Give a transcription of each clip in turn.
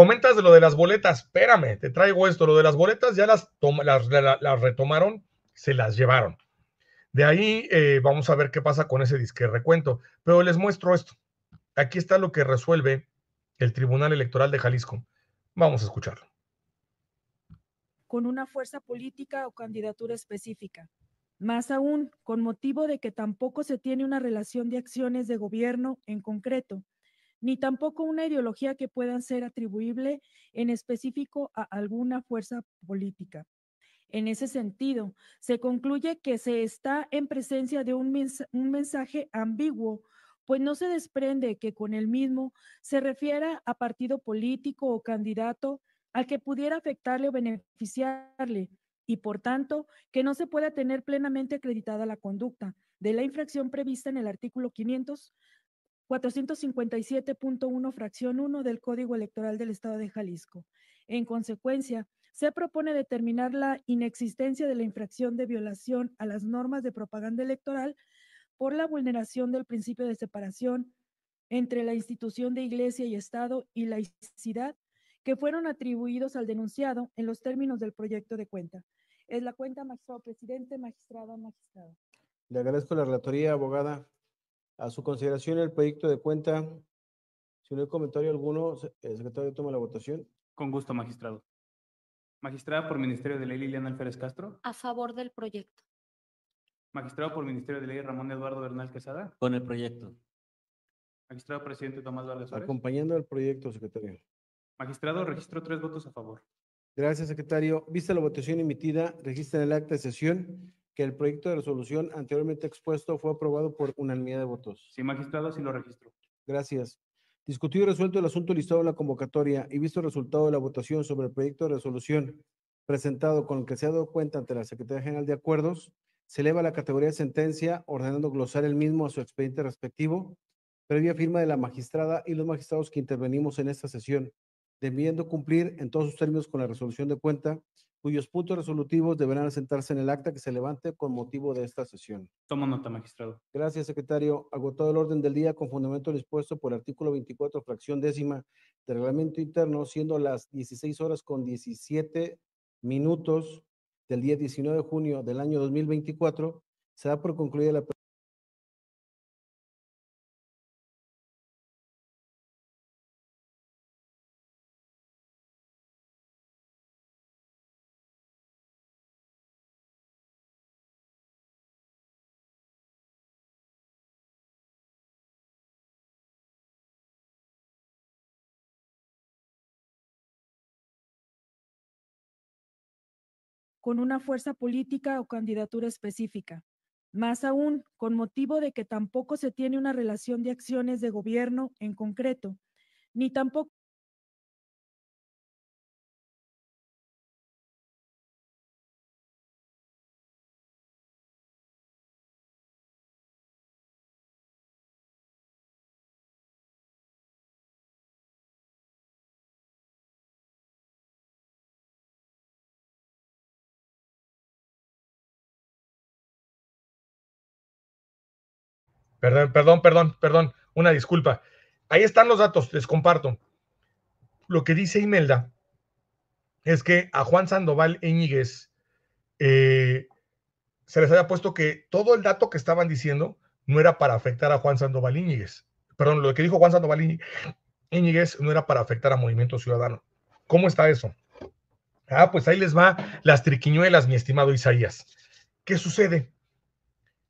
Comentas de lo de las boletas, espérame, te traigo esto, lo de las boletas ya las, las, retomaron, se las llevaron. De ahí eh, vamos a ver qué pasa con ese disque recuento, pero les muestro esto. Aquí está lo que resuelve el Tribunal Electoral de Jalisco. Vamos a escucharlo. Con una fuerza política o candidatura específica. Más aún, con motivo de que tampoco se tiene una relación de acciones de gobierno en concreto ni tampoco una ideología que puedan ser atribuible en específico a alguna fuerza política. En ese sentido, se concluye que se está en presencia de un, mensaje ambiguo, pues no se desprende que con el mismo se refiera a partido político o candidato al que pudiera afectarle o beneficiarle, y por tanto que no se pueda tener plenamente acreditada la conducta de la infracción prevista en el artículo 500 457.1 fracción 1 del Código Electoral del Estado de Jalisco. En consecuencia, se propone determinar la inexistencia de la infracción de violación a las normas de propaganda electoral por la vulneración del principio de separación entre la institución de Iglesia y Estado y laicidad que fueron atribuidos al denunciado en los términos del proyecto de cuenta. Es la cuenta, magistrado presidente, magistrado, magistrado. Le agradezco la relatoría, abogada. A su consideración el proyecto de cuenta. Si no hay comentario alguno, el secretario toma la votación. Con gusto, magistrado. Magistrada por Ministerio de Ley Liliana Alférez Castro. A favor del proyecto. Magistrado por Ministerio de Ley Ramón Eduardo Bernal Quesada. Con el proyecto. Magistrado presidente Tomás Vargas Acompañando el proyecto, secretario. Magistrado, registro tres votos a favor. Gracias, secretario. Vista la votación emitida, registra en el acta de sesión el proyecto de resolución anteriormente expuesto fue aprobado por unanimidad de votos. Sí, magistrado, sí lo registro. Gracias. Discutido y resuelto el asunto listado en la convocatoria y visto el resultado de la votación sobre el proyecto de resolución presentado con el que se ha dado cuenta ante la Secretaría General de Acuerdos, se eleva la categoría de sentencia ordenando glosar el mismo a su expediente respectivo, previa firma de la magistrada y los magistrados que intervenimos en esta sesión, debiendo cumplir en todos sus términos con la resolución de cuenta cuyos puntos resolutivos deberán asentarse en el acta que se levante con motivo de esta sesión. Toma nota, magistrado. Gracias, secretario. Agotado el orden del día con fundamento dispuesto por el artículo 24, fracción décima de reglamento interno, siendo las 16 horas con 17 minutos del día 19 de junio del año 2024, se da por concluida la con una fuerza política o candidatura específica. Más aún, con motivo de que tampoco se tiene una relación de acciones de gobierno en concreto, ni tampoco Perdón, perdón, perdón, perdón, una disculpa. Ahí están los datos, les comparto. Lo que dice Imelda es que a Juan Sandoval Íñiguez eh, se les había puesto que todo el dato que estaban diciendo no era para afectar a Juan Sandoval Íñiguez. Perdón, lo que dijo Juan Sandoval Íñiguez no era para afectar a Movimiento Ciudadano. ¿Cómo está eso? Ah, pues ahí les va las triquiñuelas, mi estimado Isaías. ¿Qué sucede?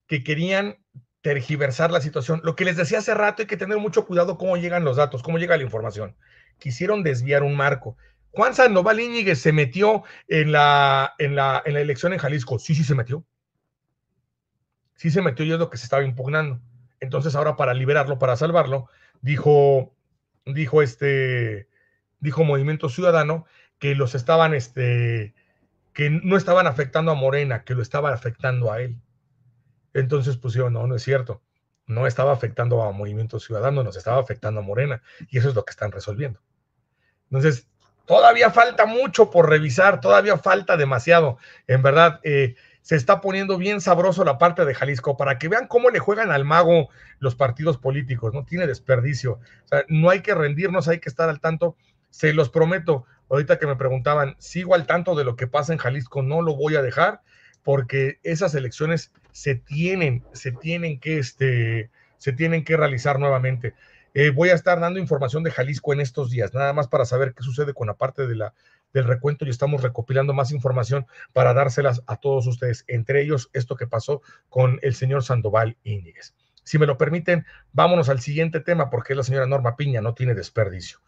Que querían tergiversar la situación. Lo que les decía hace rato, hay que tener mucho cuidado cómo llegan los datos, cómo llega la información. Quisieron desviar un marco. Juan Sandoval Íñiguez se metió en la, en la, en la elección en Jalisco. Sí, sí se metió. Sí se metió y es lo que se estaba impugnando. Entonces ahora para liberarlo, para salvarlo, dijo, dijo este, dijo Movimiento Ciudadano que los estaban, este, que no estaban afectando a Morena, que lo estaban afectando a él. Entonces pusieron, no, no es cierto. No estaba afectando a Movimiento Ciudadano, nos estaba afectando a Morena. Y eso es lo que están resolviendo. Entonces, todavía falta mucho por revisar, todavía falta demasiado. En verdad, eh, se está poniendo bien sabroso la parte de Jalisco para que vean cómo le juegan al mago los partidos políticos, no tiene desperdicio. O sea, no hay que rendirnos, hay que estar al tanto. Se los prometo, ahorita que me preguntaban, sigo al tanto de lo que pasa en Jalisco, no lo voy a dejar porque esas elecciones se tienen, se tienen que, este, se tienen que realizar nuevamente. Eh, voy a estar dando información de Jalisco en estos días, nada más para saber qué sucede con la parte de la, del recuento y estamos recopilando más información para dárselas a todos ustedes, entre ellos esto que pasó con el señor Sandoval Íñiguez. Si me lo permiten, vámonos al siguiente tema porque la señora Norma Piña no tiene desperdicio.